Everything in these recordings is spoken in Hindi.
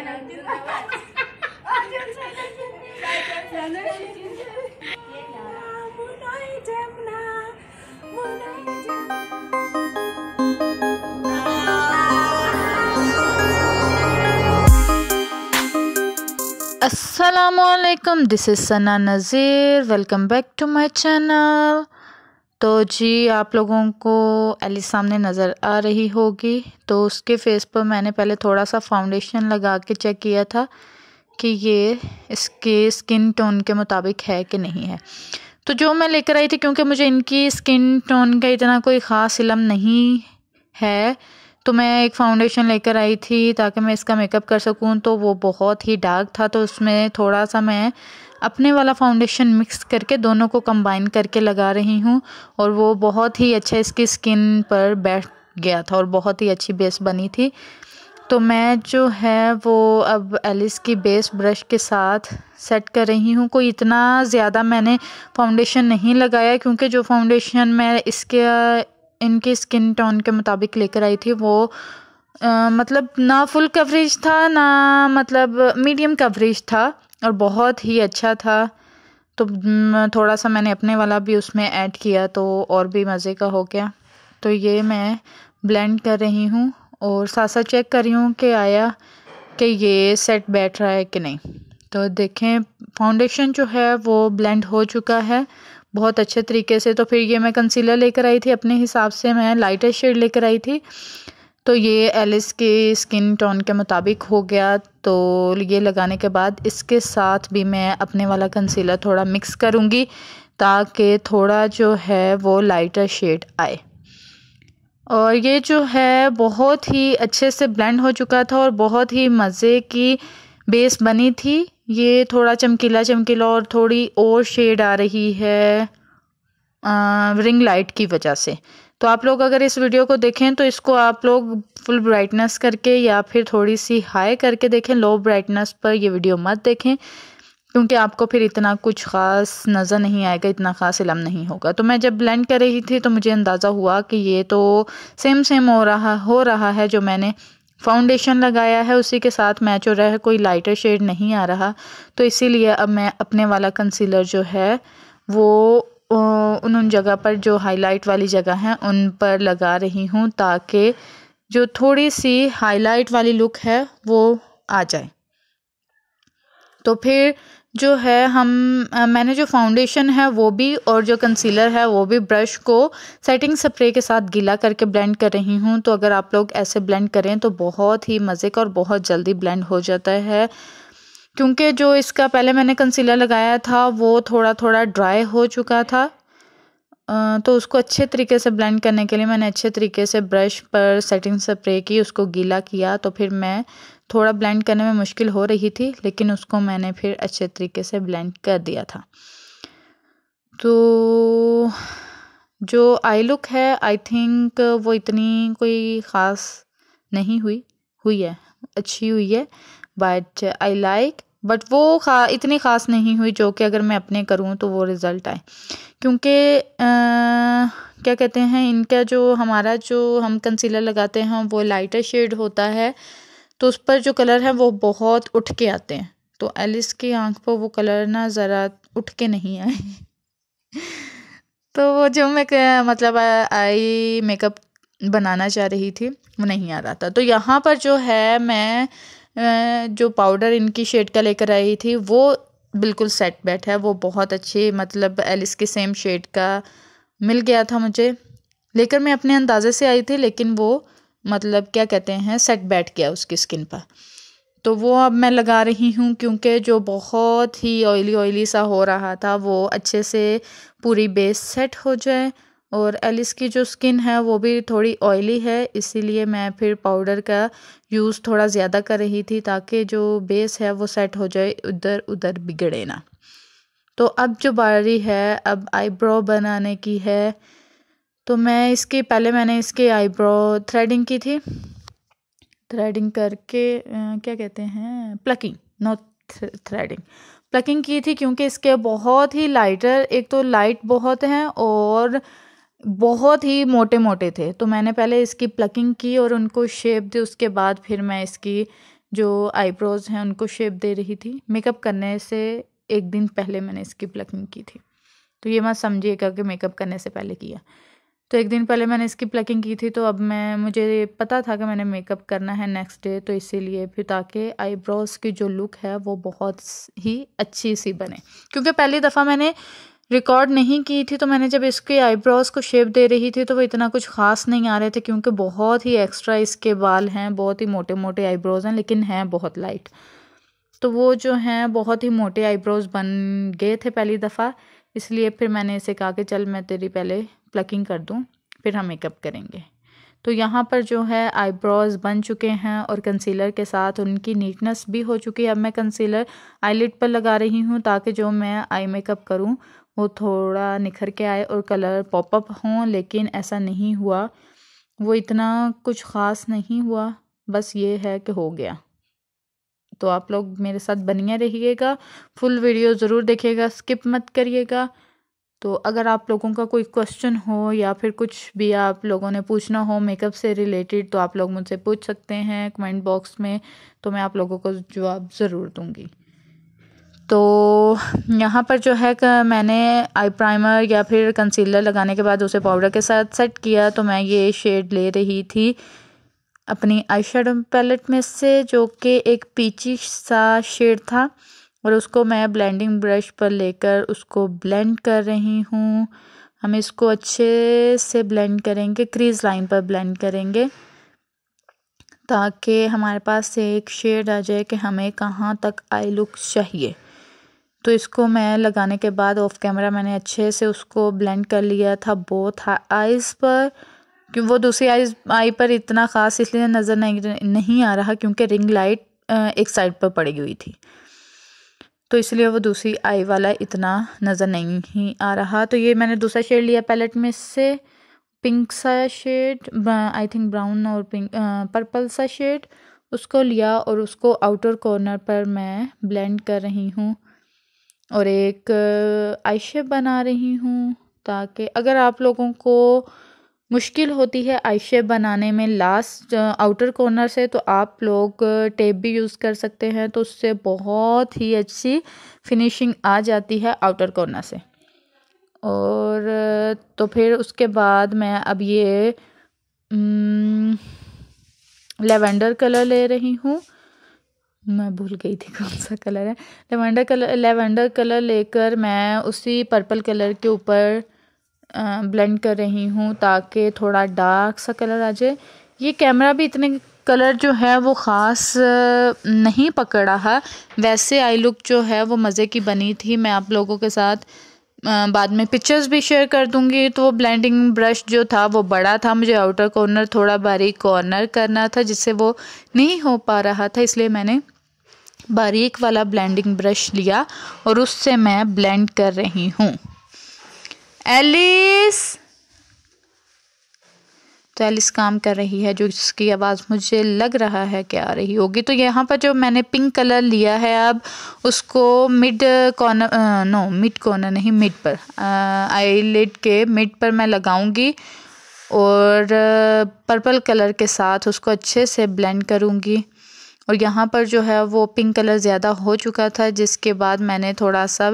and I'll oh, Assalamualaikum. This is Sana Nazir. Welcome back to my channel. तो जी आप लोगों को एलिस सामने नज़र आ रही होगी तो उसके फेस पर मैंने पहले थोड़ा सा फाउंडेशन लगा के चेक किया था कि ये इसके स्किन टोन के मुताबिक है कि नहीं है तो जो मैं लेकर आई थी क्योंकि मुझे इनकी स्किन टोन का इतना कोई ख़ास इलम नहीं है तो मैं एक फाउंडेशन लेकर आई थी ताकि मैं इसका मेकअप कर सकूँ तो वो बहुत ही डार्क था तो उसमें थोड़ा सा मैं अपने वाला फाउंडेशन मिक्स करके दोनों को कंबाइन करके लगा रही हूँ और वो बहुत ही अच्छा इसकी स्किन पर बैठ गया था और बहुत ही अच्छी बेस बनी थी तो मैं जो है वो अब एलिस की बेस ब्रश के साथ सेट कर रही हूँ कोई इतना ज़्यादा मैंने फाउंडेशन नहीं लगाया क्योंकि जो फाउंडेशन मैं इसके इनके स्किन टोन के मुताबिक लेकर आई थी वो आ, मतलब ना फुल कवरेज था ना मतलब मीडियम कवरेज था और बहुत ही अच्छा था तो थोड़ा सा मैंने अपने वाला भी उसमें ऐड किया तो और भी मज़े का हो गया तो ये मैं ब्लेंड कर रही हूँ और साथ साथ चेक कर रही हूँ कि आया कि ये सेट बैठ रहा है कि नहीं तो देखें फाउंडेशन जो है वो ब्लेंड हो चुका है बहुत अच्छे तरीके से तो फिर ये मैं कंसीलर लेकर आई थी अपने हिसाब से मैं लाइटर शेड लेकर आई थी तो ये एलिस के स्किन टोन के मुताबिक हो गया तो ये लगाने के बाद इसके साथ भी मैं अपने वाला कंसीलर थोड़ा मिक्स करूँगी ताकि थोड़ा जो है वो लाइटर शेड आए और ये जो है बहुत ही अच्छे से ब्लेंड हो चुका था और बहुत ही मज़े की बेस बनी थी ये थोड़ा चमकीला चमकीला और थोड़ी और शेड आ रही है आ, रिंग लाइट की वजह से तो आप लोग अगर इस वीडियो को देखें तो इसको आप लोग फुल ब्राइटनेस करके या फिर थोड़ी सी हाई करके देखें लो ब्राइटनेस पर ये वीडियो मत देखें क्योंकि आपको फिर इतना कुछ ख़ास नज़र नहीं आएगा इतना ख़ास इलम नहीं होगा तो मैं जब ब्लेंड कर रही थी तो मुझे अंदाज़ा हुआ कि ये तो सेम सेम हो रहा हो रहा है जो मैंने फाउंडेशन लगाया है उसी के साथ मैच हो रहा है कोई लाइटर शेड नहीं आ रहा तो इसीलिए अब मैं अपने वाला कंसीलर जो है वो उन उन जगह पर जो हाईलाइट वाली जगह हैं उन पर लगा रही हूँ ताकि जो थोड़ी सी हाईलाइट वाली लुक है वो आ जाए तो फिर जो है हम मैंने जो फाउंडेशन है वो भी और जो कंसीलर है वो भी ब्रश को सेटिंग स्प्रे के साथ गीला करके ब्लेंड कर रही हूँ तो अगर आप लोग ऐसे ब्लेंड करें तो बहुत ही मज़े का और बहुत जल्दी ब्लेंड हो जाता है क्योंकि जो इसका पहले मैंने कंसीलर लगाया था वो थोड़ा थोड़ा ड्राई हो चुका था तो उसको अच्छे तरीके से ब्लेंड करने के लिए मैंने अच्छे तरीके से ब्रश पर सेटिंग स्प्रे की उसको गीला किया तो फिर मैं थोड़ा ब्लेंड करने में मुश्किल हो रही थी लेकिन उसको मैंने फिर अच्छे तरीके से ब्लेंड कर दिया था तो जो आई लुक है आई थिंक वो इतनी कोई ख़ास नहीं हुई हुई है अच्छी हुई है बट आई लाइक बट वो खा इतनी ख़ास नहीं हुई जो कि अगर मैं अपने करूँ तो वो रिज़ल्ट आए क्योंकि क्या कहते हैं इनका जो हमारा जो हम कंसीलर लगाते हैं वो लाइटर शेड होता है तो उस पर जो कलर है वो बहुत उठ के आते हैं तो एलिस की आंख पर वो कलर ना ज़रा उठ के नहीं आए तो वो जो मैं मतलब आई मेकअप बनाना चाह रही थी वो नहीं आ रहा था तो यहाँ पर जो है मैं जो पाउडर इनकी शेड का लेकर आई थी वो बिल्कुल सेट बैठ है वो बहुत अच्छे मतलब एलिस के सेम शेड का मिल गया था मुझे लेकर मैं अपने अंदाजे से आई थी लेकिन वो मतलब क्या कहते हैं सेट बैठ गया उसकी स्किन पर तो वो अब मैं लगा रही हूँ क्योंकि जो बहुत ही ऑयली ऑयली सा हो रहा था वो अच्छे से पूरी बेस सेट हो जाए और एलिस की जो स्किन है वो भी थोड़ी ऑयली है इसीलिए मैं फिर पाउडर का यूज़ थोड़ा ज़्यादा कर रही थी ताकि जो बेस है वो सेट हो जाए उधर उधर बिगड़े ना तो अब जो बारी है अब आईब्रो बनाने की है तो मैं इसके पहले मैंने इसके आईब्रो थ्रेडिंग की थी थ्रेडिंग करके क्या कहते हैं प्लकिंग नॉट थ्रेडिंग प्लकिंग की थी क्योंकि इसके बहुत ही लाइटर एक तो लाइट बहुत हैं और बहुत ही मोटे मोटे थे तो मैंने पहले इसकी प्लकिंग की और उनको शेप दी उसके बाद फिर मैं इसकी जो आईब्रोज हैं उनको शेप दे रही थी मेकअप करने से एक दिन पहले मैंने इसकी प्लकिंग की थी तो ये मत समझिएगा कि मेकअप करने से पहले किया तो एक दिन पहले मैंने इसकी प्लकिंग की थी तो अब मैं मुझे पता था कि मैंने मेकअप करना है नेक्स्ट डे तो इसीलिए फिर ताकि आईब्रोज़ की जो लुक है वो बहुत ही अच्छी सी बने क्योंकि पहली दफ़ा मैंने रिकॉर्ड नहीं की थी तो मैंने जब इसके आईब्रोज़ को शेप दे रही थी तो वो इतना कुछ ख़ास नहीं आ रहे थे क्योंकि बहुत ही एक्स्ट्रा इसके बाल हैं बहुत ही मोटे मोटे आईब्रोज़ हैं लेकिन हैं बहुत लाइट तो वो जो हैं बहुत ही मोटे आईब्रोज़ बन गए थे पहली दफ़ा इसलिए फिर मैंने इसे कहा कि चल मैं तेरी पहले प्लकिंग कर दूँ फिर हम मेकअप करेंगे तो यहाँ पर जो है आईब्रोज बन चुके हैं और कंसीलर के साथ उनकी नीटनेस भी हो चुकी है अब मैं कंसीलर आईलिट पर लगा रही हूँ ताकि जो मैं आई मेकअप करूँ वो थोड़ा निखर के आए और कलर पॉपअप हों लेकिन ऐसा नहीं हुआ वो इतना कुछ ख़ास नहीं हुआ बस ये है कि हो गया तो आप लोग मेरे साथ बनिया रहिएगा फुल वीडियो ज़रूर देखिएगा स्किप मत करिएगा तो अगर आप लोगों का कोई क्वेश्चन हो या फिर कुछ भी आप लोगों ने पूछना हो मेकअप से रिलेटेड तो आप लोग मुझसे पूछ सकते हैं कमेंट बॉक्स में तो मैं आप लोगों को जवाब ज़रूर दूँगी तो यहाँ पर जो है मैंने आई प्राइमर या फिर कंसीलर लगाने के बाद उसे पाउडर के साथ सेट किया तो मैं ये शेड ले रही थी अपनी आई पैलेट में से जो कि एक पीची सा शेड था और उसको मैं ब्लेंडिंग ब्रश पर लेकर उसको ब्लेंड कर रही हूँ हम इसको अच्छे से ब्लेंड करेंगे क्रीज लाइन पर ब्लेंड करेंगे ताकि हमारे पास एक शेड आ जाए कि हमें कहाँ तक आई लुक चाहिए तो इसको मैं लगाने के बाद ऑफ कैमरा मैंने अच्छे से उसको ब्लेंड कर लिया था बहुत आइज़ पर क्यों वो दूसरी आइज आई पर इतना ख़ास इसलिए नज़र नहीं नहीं आ रहा क्योंकि रिंग लाइट एक साइड पर पड़ी हुई थी तो इसलिए वो दूसरी आई वाला इतना नज़र नहीं आ रहा तो ये मैंने दूसरा शेड लिया पैलेट में से पिंक सा शेड आई थिंक ब्राउन और पिंक पर्पल सा शेड उसको लिया और उसको आउटर कॉर्नर पर मैं ब्लेंड कर रही हूँ और एक आई शेप बना रही हूँ ताकि अगर आप लोगों को मुश्किल होती है आई शेप बनाने में लास्ट आउटर कॉर्नर से तो आप लोग टेप uh, भी यूज़ कर सकते हैं तो उससे बहुत ही अच्छी फिनिशिंग आ जाती है आउटर कॉर्नर से और uh, तो फिर उसके बाद मैं अब ये लेवेंडर mm, कलर ले रही हूँ मैं भूल गई थी कौन सा कलर है लेवेंडर कलर लेवेंडर कलर लेकर मैं उसी पर्पल कलर के ऊपर ब्लेंड कर रही हूँ ताकि थोड़ा डार्क सा कलर आ जाए ये कैमरा भी इतने कलर जो है वो ख़ास नहीं पकड़ा है वैसे आई लुक जो है वो मज़े की बनी थी मैं आप लोगों के साथ बाद में पिक्चर्स भी शेयर कर दूंगी तो वो ब्लेंडिंग ब्रश जो था वो बड़ा था मुझे आउटर कॉर्नर थोड़ा बारीक कॉर्नर करना था जिससे वो नहीं हो पा रहा था इसलिए मैंने बारीक वाला ब्लेंडिंग ब्रश लिया और उससे मैं ब्लेंड कर रही हूँ एलिस तो एलिस काम कर रही है जो इसकी आवाज़ मुझे लग रहा है कि आ रही होगी तो यहाँ पर जो मैंने पिंक कलर लिया है अब उसको mid corner no mid corner नहीं मिड पर आई लिड के मिड पर मैं लगाऊंगी और पर्पल कलर के साथ उसको अच्छे से ब्लेंड करूंगी और यहाँ पर जो है वो पिंक कलर ज़्यादा हो चुका था जिसके बाद मैंने थोड़ा सा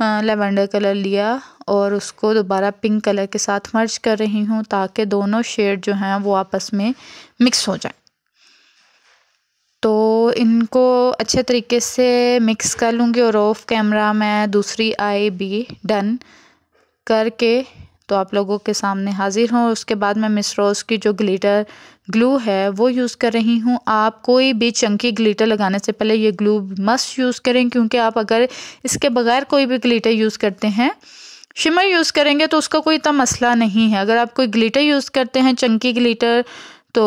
लेवेंडर कलर लिया और उसको दोबारा पिंक कलर के साथ मर्ज कर रही हूँ ताकि दोनों शेड जो हैं वो आपस में मिक्स हो जाए तो इनको अच्छे तरीके से मिक्स कर लूँगी और ऑफ कैमरा मैं दूसरी आई भी डन करके तो आप लोगों के सामने हाज़िर हूँ उसके बाद मैं रोज़ की जो ग्लिटर ग्लू है वो यूज़ कर रही हूँ आप कोई भी चंकी ग्लिटर लगाने से पहले ये ग्लू मस्ट यूज़ करें क्योंकि आप अगर इसके बगैर कोई भी ग्लिटर यूज़ करते हैं शिमर यूज़ करेंगे तो उसका कोई इतना मसला नहीं है अगर आप कोई ग्लिटर यूज़ करते हैं चंकी ग्लिटर तो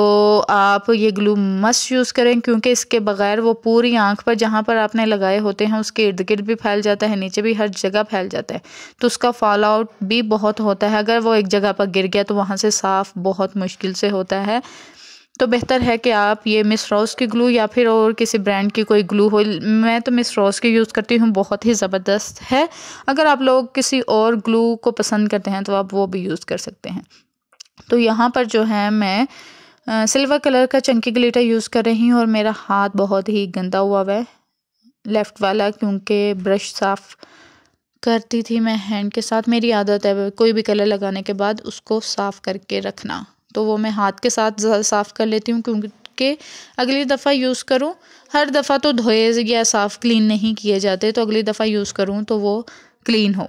आप ये ग्लू मस्ट यूज़ करें क्योंकि इसके बगैर वो पूरी आंख पर जहाँ पर आपने लगाए होते हैं उसके इर्द गिर्द भी फैल जाता है नीचे भी हर जगह फैल जाता है तो उसका फॉल आउट भी बहुत होता है अगर वो एक जगह पर गिर गया तो वहाँ से साफ़ बहुत मुश्किल से होता है तो बेहतर है कि आप ये मिस रॉस की ग्लू या फिर और किसी ब्रांड की कोई ग्लू हो मैं तो मिस रॉस की यूज़ करती हूँ बहुत ही ज़बरदस्त है अगर आप लोग किसी और ग्लू को पसंद करते हैं तो आप वो भी यूज़ कर सकते हैं तो यहाँ पर जो है मैं सिल्वर कलर का चंकी ग्लिटर यूज़ कर रही हूँ और मेरा हाथ बहुत ही गंदा हुआ हुआ है लेफ़्ट वाला क्योंकि ब्रश साफ़ करती थी मैं हैंड के साथ मेरी आदत है कोई भी कलर लगाने के बाद उसको साफ़ करके रखना तो वो मैं हाथ के साथ साफ़ कर लेती हूँ क्योंकि अगली दफ़ा यूज़ करूँ हर दफ़ा तो धोए या साफ़ क्लीन नहीं किए जाते तो अगली दफ़ा यूज़ करूँ तो वो क्लीन हो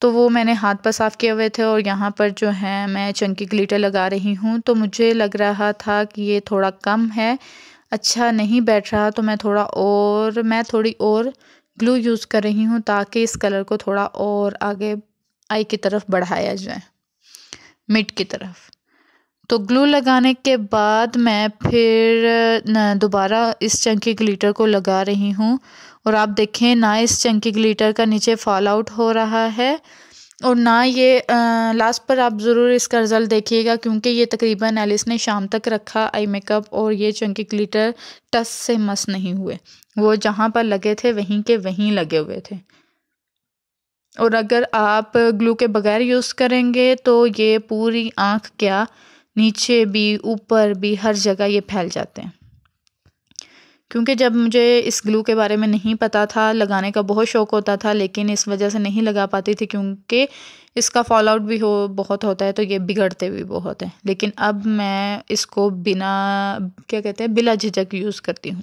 तो वो मैंने हाथ पर साफ़ किए हुए थे और यहाँ पर जो है मैं चंकी ग्लिटर लगा रही हूँ तो मुझे लग रहा था कि ये थोड़ा कम है अच्छा नहीं बैठ रहा तो मैं थोड़ा और मैं थोड़ी और ग्लू यूज़ कर रही हूँ ताकि इस कलर को थोड़ा और आगे आई की तरफ बढ़ाया जाए मिट की तरफ तो ग्लू लगाने के बाद मैं फिर दोबारा इस चंकी ग्लिटर को लगा रही हूँ और आप देखें ना इस चंकी ग्लिटर का नीचे फॉल आउट हो रहा है और ना ये लास्ट पर आप ज़रूर इसका रिज़ल्ट देखिएगा क्योंकि ये तकरीबन एलिस ने शाम तक रखा आई मेकअप और ये चंकी ग्लिटर टस से मस नहीं हुए वो जहाँ पर लगे थे वहीं के वहीं लगे हुए थे और अगर आप ग्लू के बगैर यूज़ करेंगे तो ये पूरी आँख क्या नीचे भी ऊपर भी हर जगह ये फैल जाते हैं क्योंकि जब मुझे इस ग्लू के बारे में नहीं पता था लगाने का बहुत शौक़ होता था लेकिन इस वजह से नहीं लगा पाती थी क्योंकि इसका फॉल आउट भी हो बहुत होता है तो ये बिगड़ते भी बहुत हैं लेकिन अब मैं इसको बिना क्या कहते हैं बिला झिझक यूज़ करती हूँ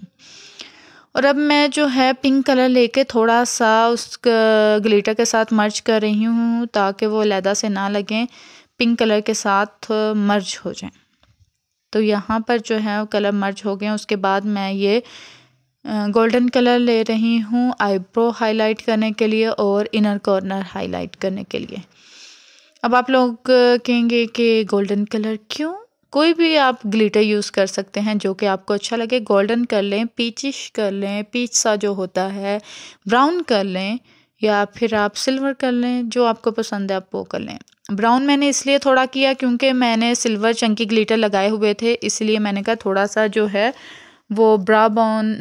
और अब मैं जो है पिंक कलर लेके थोड़ा सा उस ग्लिटर के साथ मर्ज कर रही हूँ ताकि वो लैदा से ना लगें पिंक कलर के साथ मर्ज हो जाए तो यहाँ पर जो है कलर मर्ज हो गए उसके बाद मैं ये गोल्डन कलर ले रही हूँ आईब्रो हाईलाइट करने के लिए और इनर कॉर्नर हाईलाइट करने के लिए अब आप लोग कहेंगे कि गोल्डन कलर क्यों कोई भी आप ग्लिटर यूज़ कर सकते हैं जो कि आपको अच्छा लगे गोल्डन कर लें पीचिश कर लें पीच सा जो होता है ब्राउन कर लें या फिर आप सिल्वर कर लें जो आपको पसंद है आप वो कर लें ब्राउन मैंने इसलिए थोड़ा किया क्योंकि मैंने सिल्वर चंकी ग्लिटर लगाए हुए थे इसलिए मैंने कहा थोड़ा सा जो है वो ब्रा ब्राउन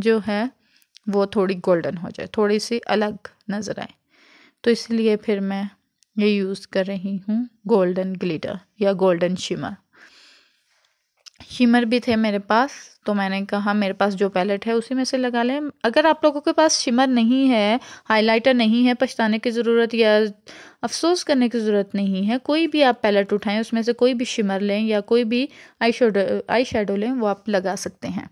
जो है वो थोड़ी गोल्डन हो जाए थोड़ी सी अलग नज़र आए तो इसलिए फिर मैं ये यूज़ कर रही हूँ गोल्डन ग्लिटर या गोल्डन शिमर शिमर भी थे मेरे पास तो मैंने कहा मेरे पास जो पैलेट है उसी में से लगा लें अगर आप लोगों के पास शिमर नहीं है हाइलाइटर नहीं है पछताने की ज़रूरत या अफसोस करने की ज़रूरत नहीं है कोई भी आप पैलेट उठाएं उसमें से कोई भी शिमर लें या कोई भी आई शेडो आई शेडो लें वो आप लगा सकते हैं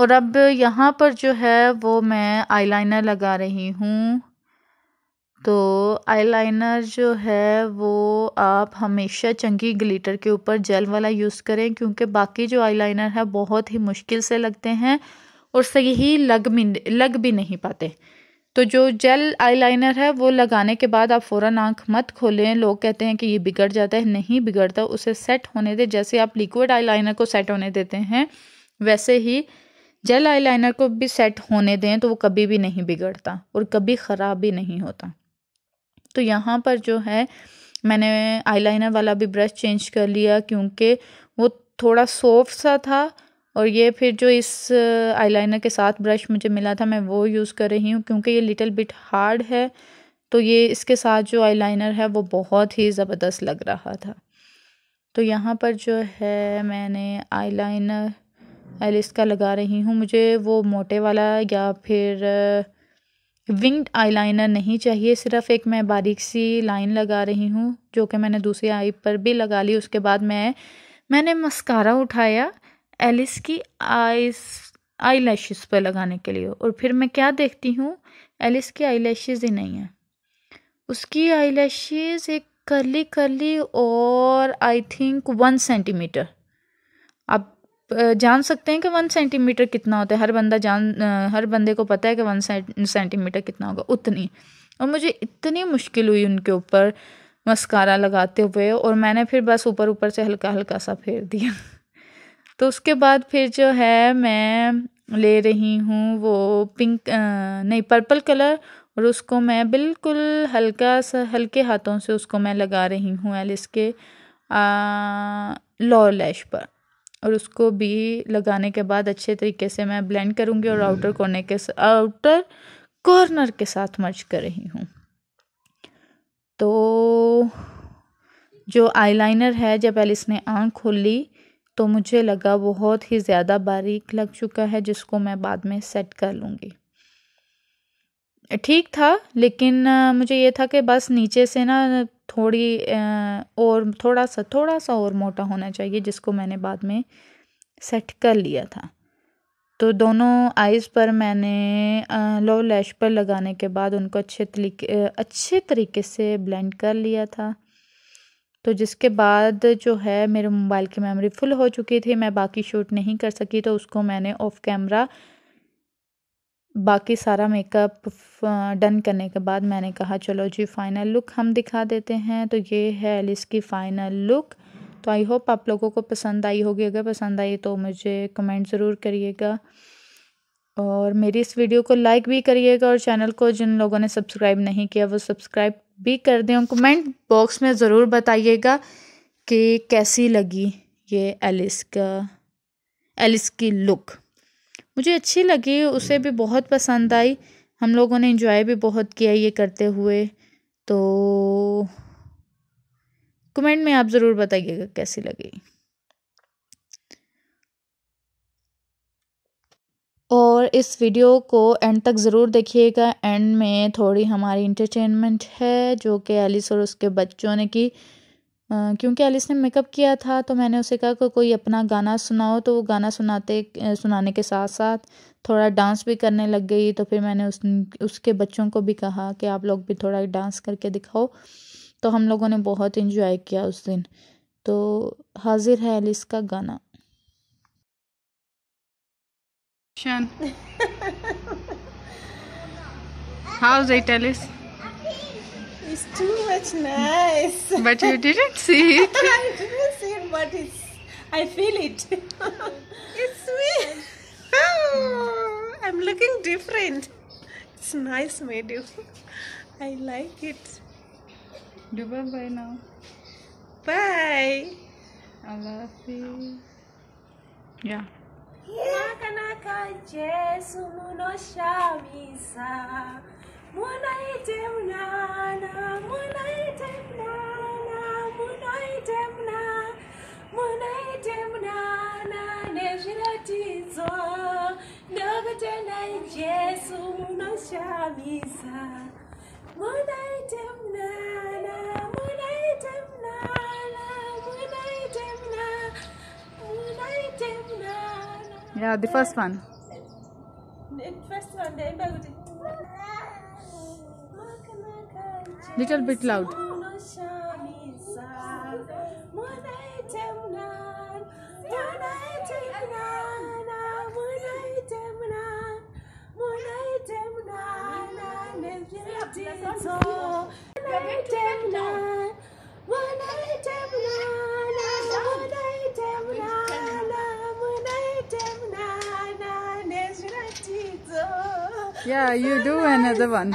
और अब यहाँ पर जो है वो मैं आईलाइनर लगा रही हूँ तो आईलाइनर जो है वो आप हमेशा चंकी ग्लिटर के ऊपर जेल वाला यूज़ करें क्योंकि बाकी जो आईलाइनर है बहुत ही मुश्किल से लगते हैं और सही लग भी लग भी नहीं पाते तो जो जेल आईलाइनर है वो लगाने के बाद आप फ़ौरन आंख मत खोलें लोग कहते हैं कि ये बिगड़ जाता है नहीं बिगड़ता उसे सेट होने दें जैसे आप लिक्विड आई को सेट होने देते हैं वैसे ही जेल आईलाइनर को भी सेट होने दें तो वो कभी भी नहीं बिगड़ता और कभी ख़राब भी नहीं होता तो यहाँ पर जो है मैंने आईलाइनर वाला भी ब्रश चेंज कर लिया क्योंकि वो थोड़ा सॉफ्ट सा था और ये फिर जो इस आईलाइनर uh, के साथ ब्रश मुझे मिला था मैं वो यूज़ कर रही हूँ क्योंकि ये लिटिल बिट हार्ड है तो ये इसके साथ जो आईलाइनर है वो बहुत ही ज़बरदस्त लग रहा था तो यहाँ पर जो है मैंने आईलाइनर एलिस का लगा रही हूँ मुझे वो मोटे वाला या फिर विंग्ड आईलाइनर नहीं चाहिए सिर्फ एक मैं बारीक सी लाइन लगा रही हूँ जो कि मैंने दूसरी आई पर भी लगा ली उसके बाद मैं मैंने मस्कारा उठाया एलिस की आईज आई लैशेज़ पर लगाने के लिए और फिर मैं क्या देखती हूँ एलिस की आई लैशेज़ ही नहीं है उसकी आई लैशेज़ एक करली करली और आई थिंक वन सेंटीमीटर अब जान सकते हैं कि वन सेंटीमीटर कितना होता है हर बंदा जान हर बंदे को पता है कि वन सेंटीमीटर कितना होगा उतनी और मुझे इतनी मुश्किल हुई उनके ऊपर मस्कारा लगाते हुए और मैंने फिर बस ऊपर ऊपर से हल्का हल्का सा फेर दिया तो उसके बाद फिर जो है मैं ले रही हूँ वो पिंक नहीं पर्पल कलर और उसको मैं बिल्कुल हल्का सा हल्के हाथों से उसको मैं लगा रही हूँ एलिस के लॉ लैश पर और उसको भी लगाने के बाद अच्छे तरीके से मैं ब्लेंड करूँगी और आउटर कोने हम्म। के आउटर कॉर्नर के साथ मर्ज कर रही हूँ तो जो आईलाइनर है जब एलिस ने आँख खोली तो मुझे लगा बहुत ही ज़्यादा बारीक लग चुका है जिसको मैं बाद में सेट कर लूँगी ठीक था लेकिन मुझे ये था कि बस नीचे से ना थोड़ी और थोड़ा सा थोड़ा सा और मोटा होना चाहिए जिसको मैंने बाद में सेट कर लिया था तो दोनों आइज़ पर मैंने लो लैश पर लगाने के बाद उनको अच्छे तरीके अच्छे तरीके से ब्लेंड कर लिया था तो जिसके बाद जो है मेरे मोबाइल की मेमोरी फुल हो चुकी थी मैं बाकी शूट नहीं कर सकी तो उसको मैंने ऑफ कैमरा बाकी सारा मेकअप डन करने के बाद मैंने कहा चलो जी फाइनल लुक हम दिखा देते हैं तो ये है एलिस की फ़ाइनल लुक तो आई होप आप लोगों को पसंद आई होगी अगर पसंद आई तो मुझे कमेंट ज़रूर करिएगा और मेरी इस वीडियो को लाइक भी करिएगा और चैनल को जिन लोगों ने सब्सक्राइब नहीं किया वो सब्सक्राइब भी कर दें कमेंट बॉक्स में ज़रूर बताइएगा कि कैसी लगी ये एलिस का एलिस की लुक मुझे अच्छी लगी उसे भी बहुत पसंद आई हम लोगों ने इन्जॉय भी बहुत किया ये करते हुए तो कमेंट में आप ज़रूर बताइएगा कैसी लगी और इस वीडियो को एंड तक ज़रूर देखिएगा एंड में थोड़ी हमारी इंटरटेनमेंट है जो कि एलिस और उसके बच्चों ने की क्योंकि एलिस ने मेकअप किया था तो मैंने उसे कहा कि कोई अपना गाना सुनाओ तो वो गाना सुनाते सुनाने के साथ साथ थोड़ा डांस भी करने लग गई तो फिर मैंने उस उसके बच्चों को भी कहा कि आप लोग भी थोड़ा डांस करके दिखाओ तो हम लोगों ने बहुत इन्जॉय किया उस दिन तो हाजिर है एलिस का गाना How's it, Alice? it's too much nice. But you didn't see it. I didn't see it, but it's, I feel it. it's sweet. Oh, I'm looking different. It's nice, Medu. I like it. Do bye bye now. Bye. I love you. Yeah. yeah munaite munana nezviratidzo ndakutendai jesu munoshamisa munaite munana munaite munana munaite munana munaite munana yeah the first one the first one the kuti little bit loud Yeah, you do another one.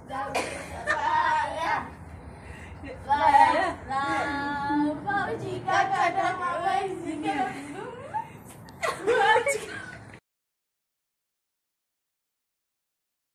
Chica, chica, chica,